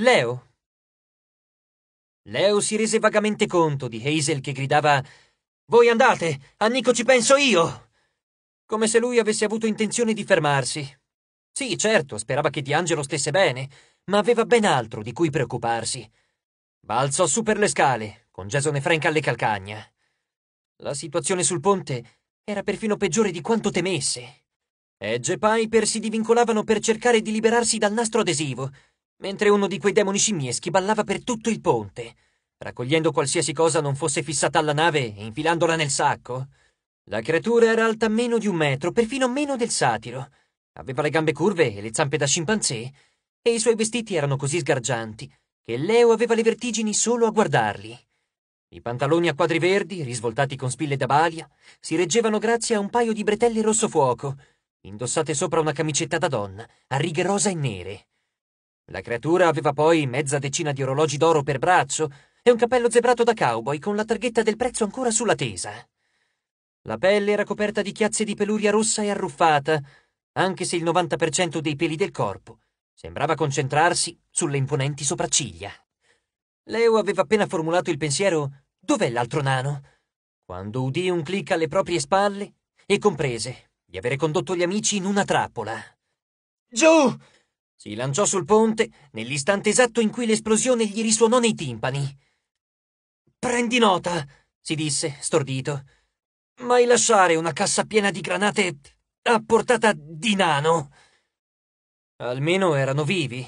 Leo. Leo si rese vagamente conto di Hazel che gridava Voi andate, a Nico ci penso io! Come se lui avesse avuto intenzione di fermarsi. Sì, certo, sperava che D'Angelo stesse bene, ma aveva ben altro di cui preoccuparsi. Balzò su per le scale, con Jason e Frank alle calcagna. La situazione sul ponte era perfino peggiore di quanto temesse. Edge e Piper si divincolavano per cercare di liberarsi dal nastro adesivo, mentre uno di quei demoni scimmieschi ballava per tutto il ponte, raccogliendo qualsiasi cosa non fosse fissata alla nave e infilandola nel sacco. La creatura era alta meno di un metro, perfino meno del satiro. Aveva le gambe curve e le zampe da scimpanzé, e i suoi vestiti erano così sgargianti che Leo aveva le vertigini solo a guardarli. I pantaloni a quadri verdi, risvoltati con spille da balia, si reggevano grazie a un paio di bretelle rosso fuoco, indossate sopra una camicetta da donna, a righe rosa e nere. La creatura aveva poi mezza decina di orologi d'oro per braccio e un cappello zebrato da cowboy con la targhetta del prezzo ancora sulla tesa. La pelle era coperta di chiazze di peluria rossa e arruffata, anche se il 90% dei peli del corpo sembrava concentrarsi sulle imponenti sopracciglia. Leo aveva appena formulato il pensiero Dov'è l'altro nano? Quando udì un clic alle proprie spalle e comprese di avere condotto gli amici in una trappola. Giù! Si lanciò sul ponte nell'istante esatto in cui l'esplosione gli risuonò nei timpani. Prendi nota, si disse, stordito. Mai lasciare una cassa piena di granate a portata di nano. Almeno erano vivi.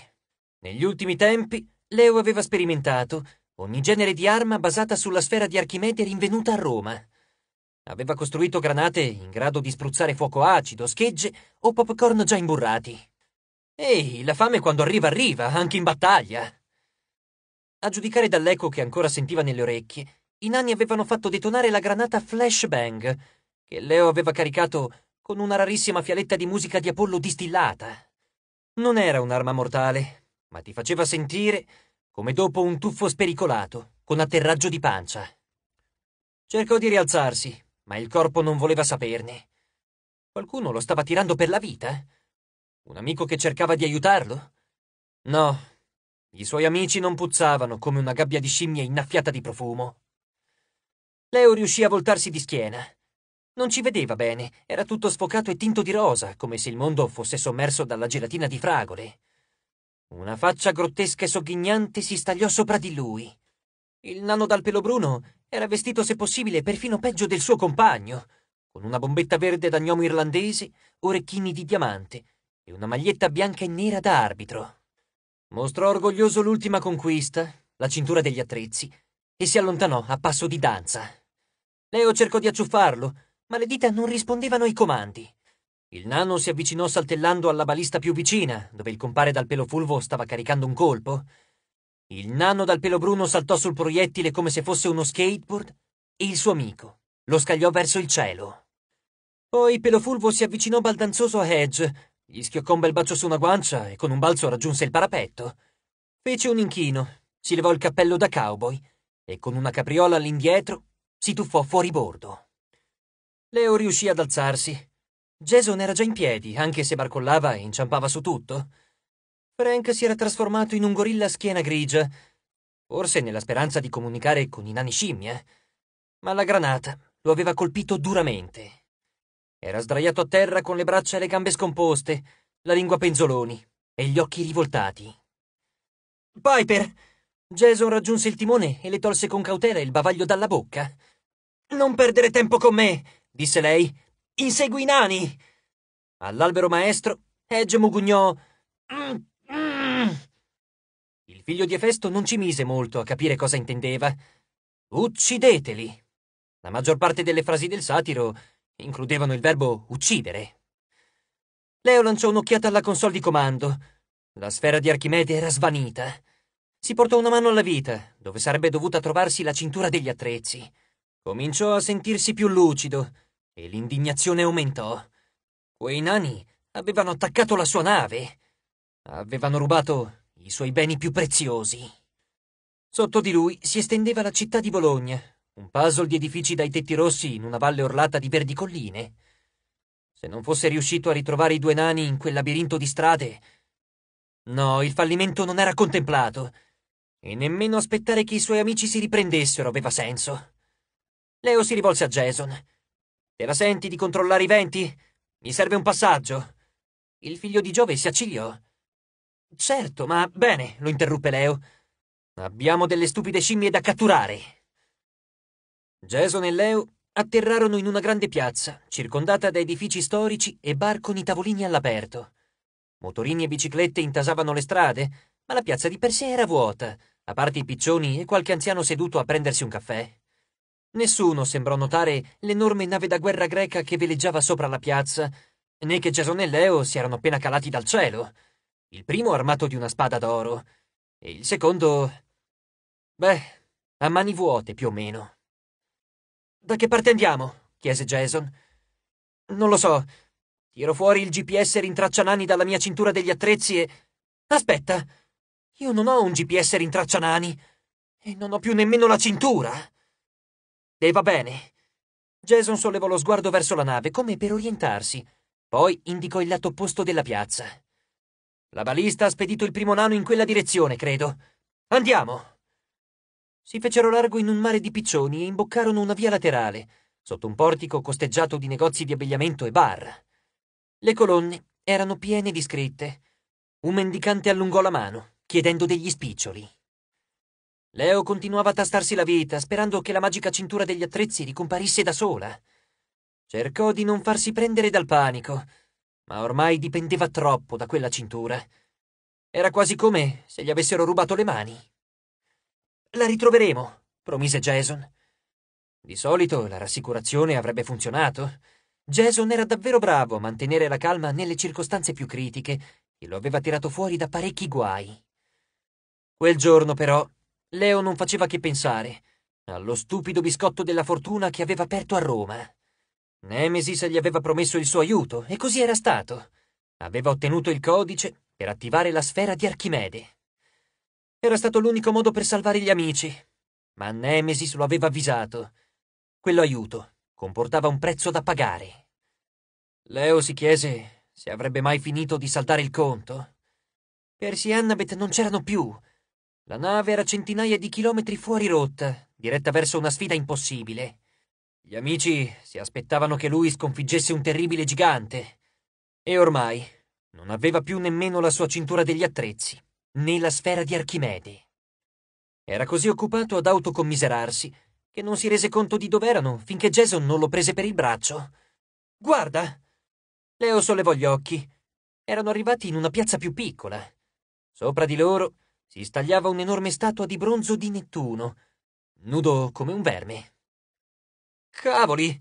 Negli ultimi tempi, Leo aveva sperimentato ogni genere di arma basata sulla sfera di Archimede rinvenuta a Roma. Aveva costruito granate in grado di spruzzare fuoco acido, schegge o popcorn già imburrati. Ehi, la fame quando arriva arriva, anche in battaglia. A giudicare dall'eco che ancora sentiva nelle orecchie, i nani avevano fatto detonare la granata flashbang, che Leo aveva caricato con una rarissima fialetta di musica di Apollo distillata. Non era un'arma mortale, ma ti faceva sentire come dopo un tuffo spericolato, con atterraggio di pancia. Cercò di rialzarsi, ma il corpo non voleva saperne. Qualcuno lo stava tirando per la vita. Eh? Un amico che cercava di aiutarlo? No, i suoi amici non puzzavano come una gabbia di scimmie innaffiata di profumo. Leo riuscì a voltarsi di schiena. Non ci vedeva bene, era tutto sfocato e tinto di rosa, come se il mondo fosse sommerso dalla gelatina di fragole. Una faccia grottesca e sogghignante si stagliò sopra di lui. Il nano dal pelo bruno era vestito, se possibile, perfino peggio del suo compagno, con una bombetta verde da gnomo irlandese, orecchini di diamante, e una maglietta bianca e nera da arbitro. Mostrò orgoglioso l'ultima conquista, la cintura degli attrezzi, e si allontanò a passo di danza. Leo cercò di acciuffarlo, ma le dita non rispondevano ai comandi. Il nano si avvicinò saltellando alla balista più vicina, dove il compare dal pelo fulvo stava caricando un colpo. Il nano dal pelo bruno saltò sul proiettile come se fosse uno skateboard e il suo amico lo scagliò verso il cielo. Poi Pelofulvo si avvicinò baldanzoso a Hedge gli schioccò un bel bacio su una guancia e con un balzo raggiunse il parapetto. Fece un inchino, si levò il cappello da cowboy e con una capriola all'indietro si tuffò fuori bordo. Leo riuscì ad alzarsi. Jason era già in piedi, anche se barcollava e inciampava su tutto. Frank si era trasformato in un gorilla a schiena grigia, forse nella speranza di comunicare con i nani scimmie, ma la granata lo aveva colpito duramente era sdraiato a terra con le braccia e le gambe scomposte, la lingua penzoloni e gli occhi rivoltati. Piper! Jason raggiunse il timone e le tolse con cautela il bavaglio dalla bocca. Non perdere tempo con me, disse lei. Insegui i nani! All'albero maestro, Edge mugugnò. Mm, mm. Il figlio di Efesto non ci mise molto a capire cosa intendeva. Uccideteli! La maggior parte delle frasi del satiro includevano il verbo uccidere. Leo lanciò un'occhiata alla console di comando. La sfera di Archimede era svanita. Si portò una mano alla vita, dove sarebbe dovuta trovarsi la cintura degli attrezzi. Cominciò a sentirsi più lucido e l'indignazione aumentò. Quei nani avevano attaccato la sua nave. Avevano rubato i suoi beni più preziosi. Sotto di lui si estendeva la città di Bologna, un puzzle di edifici dai tetti rossi in una valle orlata di verdi colline? Se non fosse riuscito a ritrovare i due nani in quel labirinto di strade... No, il fallimento non era contemplato. E nemmeno aspettare che i suoi amici si riprendessero aveva senso. Leo si rivolse a Jason. Te la senti di controllare i venti? Mi serve un passaggio. Il figlio di Giove si accigliò. Certo, ma bene, lo interruppe Leo. Abbiamo delle stupide scimmie da catturare. Jason e Leo atterrarono in una grande piazza, circondata da edifici storici e bar con i tavolini all'aperto. Motorini e biciclette intasavano le strade, ma la piazza di per sé era vuota, a parte i piccioni e qualche anziano seduto a prendersi un caffè. Nessuno sembrò notare l'enorme nave da guerra greca che veleggiava sopra la piazza, né che Jason e Leo si erano appena calati dal cielo. Il primo armato di una spada d'oro, e il secondo... beh, a mani vuote più o meno. Da che parte andiamo? chiese Jason. Non lo so. Tiro fuori il GPS rintraccia nani dalla mia cintura degli attrezzi e. Aspetta! Io non ho un GPS rintraccia nani. E non ho più nemmeno la cintura. E va bene. Jason sollevò lo sguardo verso la nave come per orientarsi, poi indicò il lato opposto della piazza. La balista ha spedito il primo nano in quella direzione, credo. Andiamo! Si fecero largo in un mare di piccioni e imboccarono una via laterale, sotto un portico costeggiato di negozi di abbigliamento e bar. Le colonne erano piene di scritte. Un mendicante allungò la mano, chiedendo degli spiccioli. Leo continuava a tastarsi la vita, sperando che la magica cintura degli attrezzi ricomparisse da sola. Cercò di non farsi prendere dal panico, ma ormai dipendeva troppo da quella cintura. Era quasi come se gli avessero rubato le mani. La ritroveremo, promise Jason. Di solito la rassicurazione avrebbe funzionato. Jason era davvero bravo a mantenere la calma nelle circostanze più critiche e lo aveva tirato fuori da parecchi guai. Quel giorno, però, Leo non faceva che pensare allo stupido biscotto della fortuna che aveva aperto a Roma. Nemesis gli aveva promesso il suo aiuto e così era stato. Aveva ottenuto il codice per attivare la sfera di Archimede. Era stato l'unico modo per salvare gli amici. Ma Nemesis lo aveva avvisato. Quello aiuto comportava un prezzo da pagare. Leo si chiese se avrebbe mai finito di saldare il conto. Percy e Annabeth non c'erano più. La nave era centinaia di chilometri fuori rotta, diretta verso una sfida impossibile. Gli amici si aspettavano che lui sconfiggesse un terribile gigante. E ormai non aveva più nemmeno la sua cintura degli attrezzi nella sfera di Archimede. Era così occupato ad autocommiserarsi che non si rese conto di dov'erano finché Jason non lo prese per il braccio. Guarda! Leo sollevò gli occhi. Erano arrivati in una piazza più piccola. Sopra di loro si stagliava un'enorme statua di bronzo di Nettuno, nudo come un verme. Cavoli!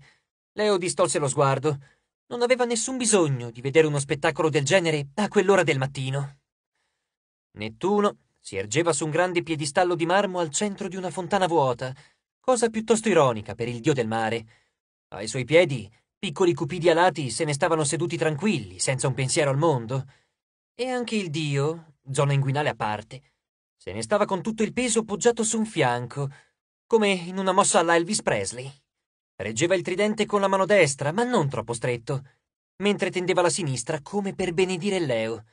Leo distolse lo sguardo. Non aveva nessun bisogno di vedere uno spettacolo del genere a quell'ora del mattino. Nettuno si ergeva su un grande piedistallo di marmo al centro di una fontana vuota, cosa piuttosto ironica per il dio del mare. Ai suoi piedi, piccoli cupidi alati se ne stavano seduti tranquilli, senza un pensiero al mondo. E anche il dio, zona inguinale a parte, se ne stava con tutto il peso poggiato su un fianco, come in una mossa alla Elvis Presley. Reggeva il tridente con la mano destra, ma non troppo stretto, mentre tendeva la sinistra come per benedire Leo.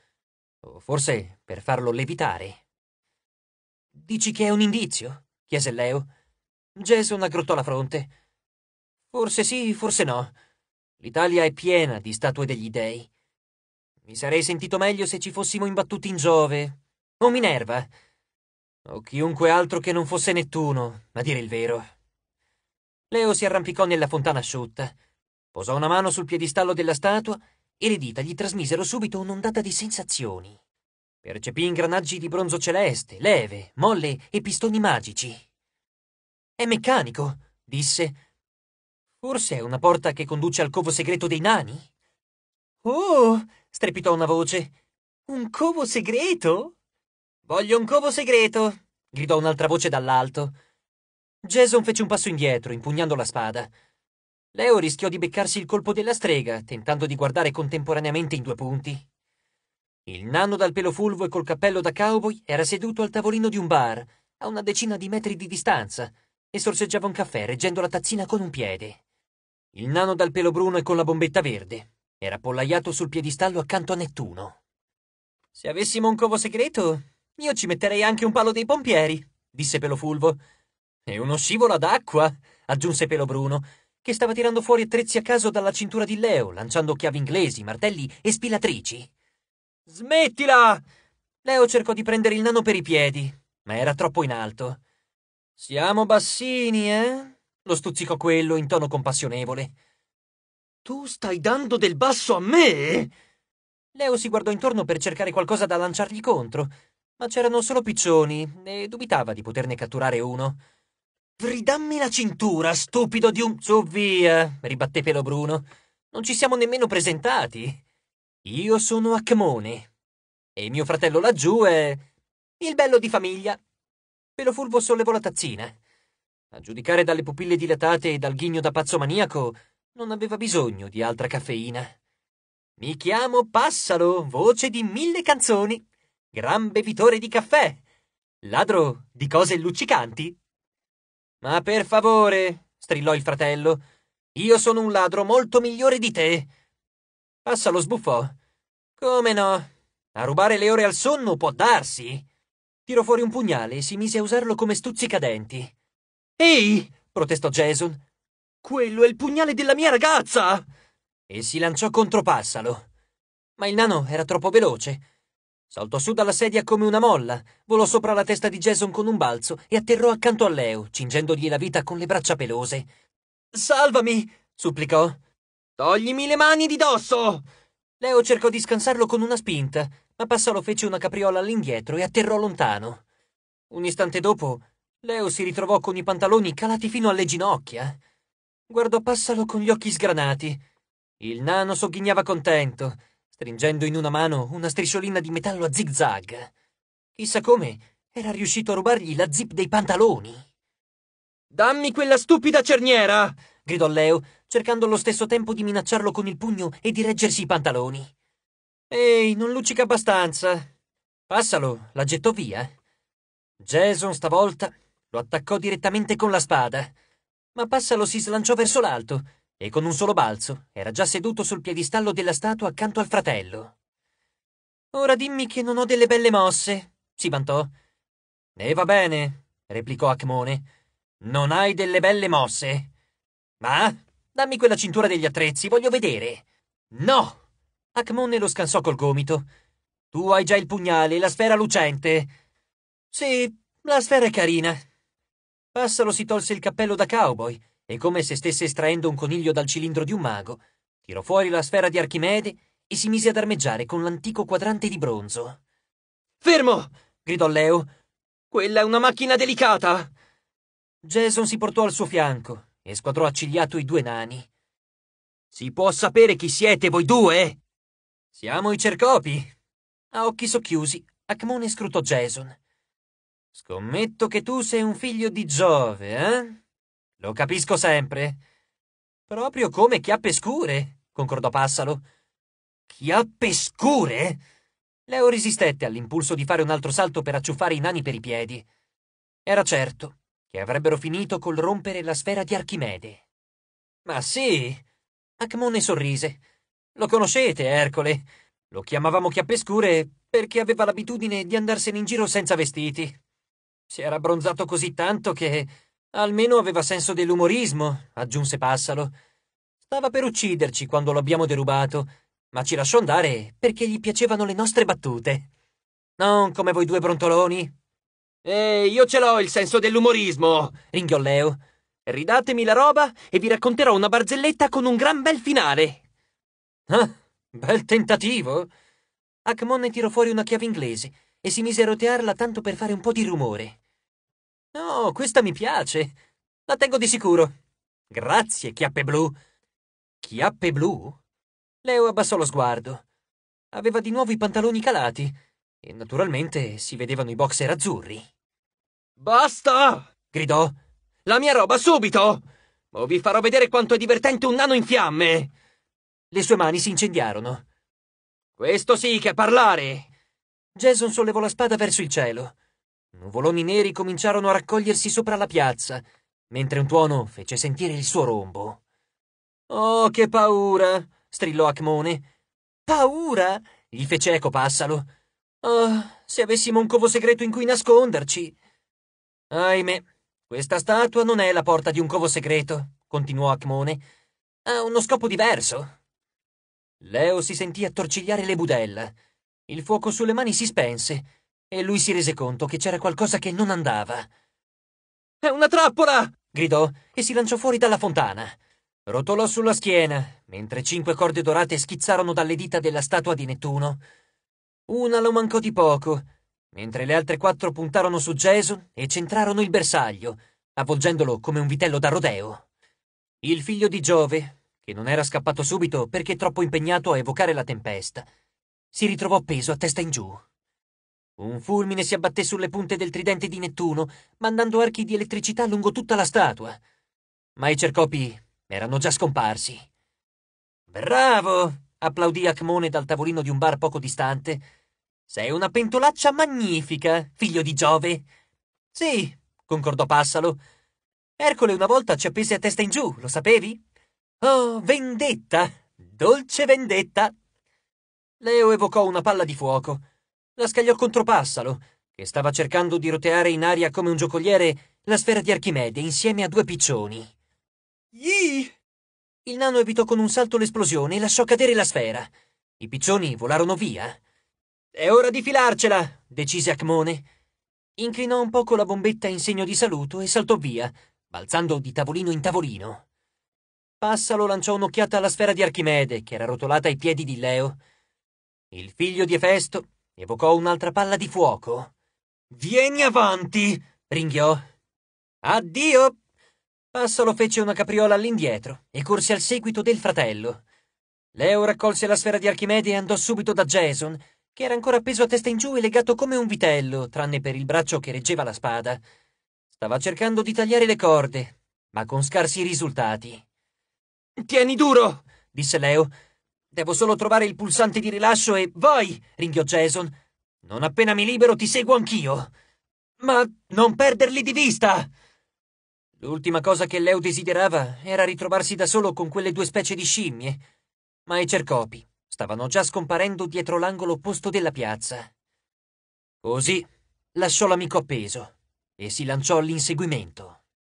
O forse per farlo levitare. Dici che è un indizio? chiese Leo. Jason aggrottò la fronte. Forse sì, forse no. L'Italia è piena di statue degli dei. Mi sarei sentito meglio se ci fossimo imbattuti in Giove, o Minerva, o chiunque altro che non fosse Nettuno, a dire il vero. Leo si arrampicò nella fontana asciutta, posò una mano sul piedistallo della statua e le dita gli trasmisero subito un'ondata di sensazioni. Percepì ingranaggi di bronzo celeste, leve, molle e pistoni magici. È meccanico, disse. Forse è una porta che conduce al covo segreto dei nani? Oh, strepitò una voce. Un covo segreto? Voglio un covo segreto, gridò un'altra voce dall'alto. Jason fece un passo indietro, impugnando la spada. Leo rischiò di beccarsi il colpo della strega, tentando di guardare contemporaneamente in due punti. Il nano dal pelo fulvo e col cappello da cowboy era seduto al tavolino di un bar, a una decina di metri di distanza, e sorseggiava un caffè reggendo la tazzina con un piede. Il nano dal pelo bruno e con la bombetta verde era appollaiato sul piedistallo accanto a Nettuno. Se avessimo un covo segreto, io ci metterei anche un palo dei pompieri, disse Pelo Fulvo. E uno scivolo d'acqua, aggiunse Pelo Bruno che stava tirando fuori attrezzi a caso dalla cintura di Leo, lanciando chiavi inglesi, martelli e spilatrici. Smettila! Leo cercò di prendere il nano per i piedi, ma era troppo in alto. Siamo bassini, eh? lo stuzzicò quello in tono compassionevole. Tu stai dando del basso a me? Leo si guardò intorno per cercare qualcosa da lanciargli contro, ma c'erano solo piccioni e dubitava di poterne catturare uno. Ridammi la cintura, stupido di un... Su via, ribatté Pelo Bruno. Non ci siamo nemmeno presentati. Io sono Acmone. E mio fratello laggiù è... Il bello di famiglia. Pelo Fulvo sollevò la tazzina. A giudicare dalle pupille dilatate e dal ghigno da pazzo maniaco, non aveva bisogno di altra caffeina. Mi chiamo Passalo, voce di mille canzoni, gran bevitore di caffè, ladro di cose luccicanti. Ma per favore, strillò il fratello, io sono un ladro molto migliore di te. Passalo sbuffò. Come no? A rubare le ore al sonno può darsi. Tirò fuori un pugnale e si mise a usarlo come stuzzicadenti. Ehi! protestò Jason. Quello è il pugnale della mia ragazza! E si lanciò contro Passalo. Ma il nano era troppo veloce Saltò su dalla sedia come una molla, volò sopra la testa di Jason con un balzo e atterrò accanto a Leo, cingendogli la vita con le braccia pelose. Salvami! supplicò. Toglimi le mani di dosso! Leo cercò di scansarlo con una spinta, ma Passalo fece una capriola all'indietro e atterrò lontano. Un istante dopo, Leo si ritrovò con i pantaloni calati fino alle ginocchia. Guardò Passalo con gli occhi sgranati. Il nano sogghignava contento stringendo in una mano una strisciolina di metallo a zig-zag. Chissà come era riuscito a rubargli la zip dei pantaloni. Dammi quella stupida cerniera! gridò Leo, cercando allo stesso tempo di minacciarlo con il pugno e di reggersi i pantaloni. Ehi, non luccica abbastanza. Passalo, la gettò via. Jason stavolta lo attaccò direttamente con la spada, ma Passalo si slanciò verso l'alto e con un solo balzo era già seduto sul piedistallo della statua accanto al fratello. Ora dimmi che non ho delle belle mosse, si vantò. E va bene, replicò Acmone. Non hai delle belle mosse. Ma dammi quella cintura degli attrezzi, voglio vedere. No! Acmone lo scansò col gomito. Tu hai già il pugnale, la sfera lucente. Sì, la sfera è carina. Passalo si tolse il cappello da cowboy e come se stesse estraendo un coniglio dal cilindro di un mago, tirò fuori la sfera di Archimede e si mise ad armeggiare con l'antico quadrante di bronzo. Fermo! gridò Leo. Quella è una macchina delicata! Jason si portò al suo fianco e squadrò accigliato i due nani. Si può sapere chi siete voi due? Siamo i cercopi. A occhi socchiusi, Acmone scrutò Jason. Scommetto che tu sei un figlio di Giove, eh? Lo capisco sempre. Proprio come chiappe scure, concordò Passalo. Chiappe scure? Leo resistette all'impulso di fare un altro salto per acciuffare i nani per i piedi. Era certo che avrebbero finito col rompere la sfera di Archimede. Ma sì! Acmone sorrise. Lo conoscete, Ercole. Lo chiamavamo chiappe scure perché aveva l'abitudine di andarsene in giro senza vestiti. Si era abbronzato così tanto che Almeno aveva senso dell'umorismo, aggiunse Passalo. Stava per ucciderci quando l'abbiamo derubato, ma ci lasciò andare perché gli piacevano le nostre battute. Non come voi due brontoloni. E eh, io ce l'ho il senso dell'umorismo, ringhiò Leo. Ridatemi la roba e vi racconterò una barzelletta con un gran bel finale. Ah, bel tentativo. Acmon ne tirò fuori una chiave inglese e si mise a rotearla tanto per fare un po' di rumore. Oh, questa mi piace. La tengo di sicuro. Grazie, chiappe blu. Chiappe blu? Leo abbassò lo sguardo. Aveva di nuovo i pantaloni calati e naturalmente si vedevano i boxer azzurri. Basta! gridò. La mia roba subito! O oh, vi farò vedere quanto è divertente un nano in fiamme! Le sue mani si incendiarono. Questo sì che è parlare! Jason sollevò la spada verso il cielo nuvoloni neri cominciarono a raccogliersi sopra la piazza, mentre un tuono fece sentire il suo rombo. Oh, che paura! strillò Acmone. Paura? gli fece eco Passalo. Oh, se avessimo un covo segreto in cui nasconderci! Ahimè, questa statua non è la porta di un covo segreto, continuò Acmone. Ha uno scopo diverso. Leo si sentì attorcigliare le budella. Il fuoco sulle mani si spense e lui si rese conto che c'era qualcosa che non andava. È una trappola! gridò e si lanciò fuori dalla fontana. Rotolò sulla schiena, mentre cinque corde dorate schizzarono dalle dita della statua di Nettuno. Una lo mancò di poco, mentre le altre quattro puntarono su Jason e centrarono il bersaglio, avvolgendolo come un vitello da rodeo. Il figlio di Giove, che non era scappato subito perché troppo impegnato a evocare la tempesta, si ritrovò peso a testa in giù. Un fulmine si abbatté sulle punte del tridente di Nettuno, mandando archi di elettricità lungo tutta la statua. Ma i cercopi erano già scomparsi. Bravo! applaudì Acmone dal tavolino di un bar poco distante. Sei una pentolaccia magnifica, figlio di Giove. Sì, concordò Passalo. Ercole una volta ci appese a testa in giù, lo sapevi? Oh, vendetta! Dolce vendetta! Leo evocò una palla di fuoco la scagliò contro Passalo, che stava cercando di roteare in aria come un giocoliere la sfera di Archimede insieme a due piccioni. Yee! Il nano evitò con un salto l'esplosione e lasciò cadere la sfera. I piccioni volarono via. È ora di filarcela, decise Acmone. Inclinò un poco la bombetta in segno di saluto e saltò via, balzando di tavolino in tavolino. Passalo lanciò un'occhiata alla sfera di Archimede, che era rotolata ai piedi di Leo. Il figlio di Efesto Evocò un'altra palla di fuoco. Vieni avanti! ringhiò. Addio! Passolo fece una capriola all'indietro e corse al seguito del fratello. Leo raccolse la sfera di Archimede e andò subito da Jason, che era ancora appeso a testa in giù e legato come un vitello, tranne per il braccio che reggeva la spada. Stava cercando di tagliare le corde, ma con scarsi risultati. Tieni duro! disse Leo Devo solo trovare il pulsante di rilascio e vai! ringhiò Jason. Non appena mi libero ti seguo anch'io. Ma non perderli di vista! L'ultima cosa che Leo desiderava era ritrovarsi da solo con quelle due specie di scimmie. Ma i cercopi stavano già scomparendo dietro l'angolo opposto della piazza. Così lasciò l'amico appeso e si lanciò all'inseguimento.